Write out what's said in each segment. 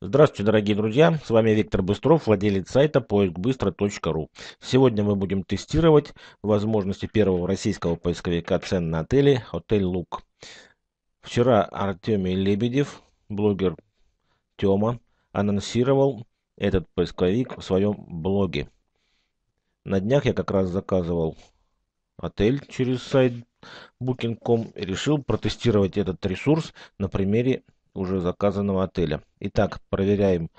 Здравствуйте, дорогие друзья! С вами Виктор Быстров, владелец сайта поискбыстро.ру. Сегодня мы будем тестировать возможности первого российского поисковика цен на отели «Отель Лук». Вчера Артемий Лебедев, блогер Тема, анонсировал этот поисковик в своем блоге. На днях я как раз заказывал отель через сайт booking.com и решил протестировать этот ресурс на примере уже заказанного отеля. Итак, проверяем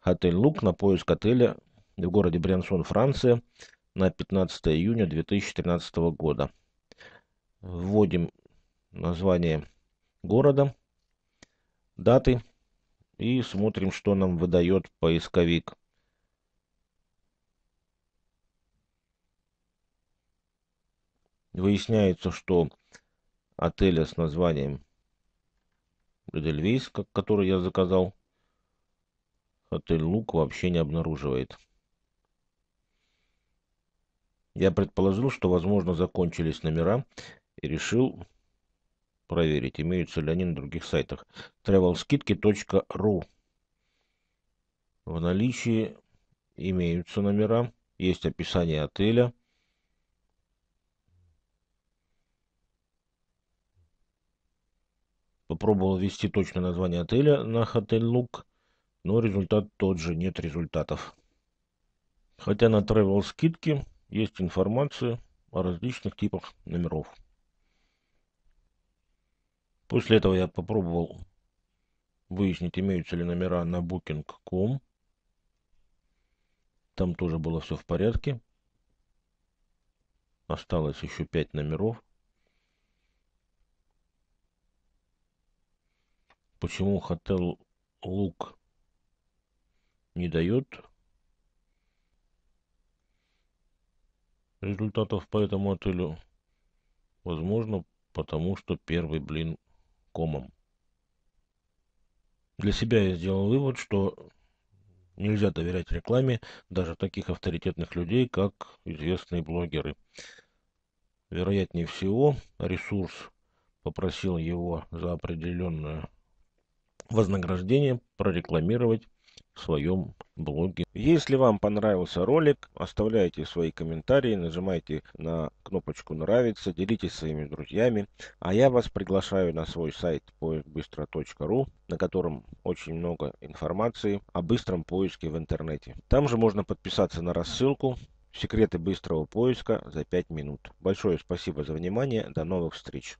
отель «Лук» на поиск отеля в городе Бриансон, Франция на 15 июня 2013 года. Вводим название города, даты и смотрим, что нам выдает поисковик. Выясняется, что отеля с названием Эдельвейс, который я заказал. Отель Лук вообще не обнаруживает. Я предположил, что, возможно, закончились номера и решил проверить, имеются ли они на других сайтах. travelskitky.ru В наличии имеются номера, есть описание отеля, Попробовал ввести точное название отеля на Hotel.Look, но результат тот же, нет результатов. Хотя на travel скидки, есть информация о различных типах номеров. После этого я попробовал выяснить, имеются ли номера на booking.com. Там тоже было все в порядке. Осталось еще 5 номеров. почему Hotel Лук не дает результатов по этому отелю. Возможно, потому что первый блин комом. Для себя я сделал вывод, что нельзя доверять рекламе даже таких авторитетных людей, как известные блогеры. Вероятнее всего, ресурс попросил его за определенную вознаграждение прорекламировать в своем блоге. Если вам понравился ролик, оставляйте свои комментарии, нажимайте на кнопочку «Нравится», делитесь своими друзьями. А я вас приглашаю на свой сайт поискбыстро.ру, на котором очень много информации о быстром поиске в интернете. Там же можно подписаться на рассылку «Секреты быстрого поиска за 5 минут». Большое спасибо за внимание, до новых встреч!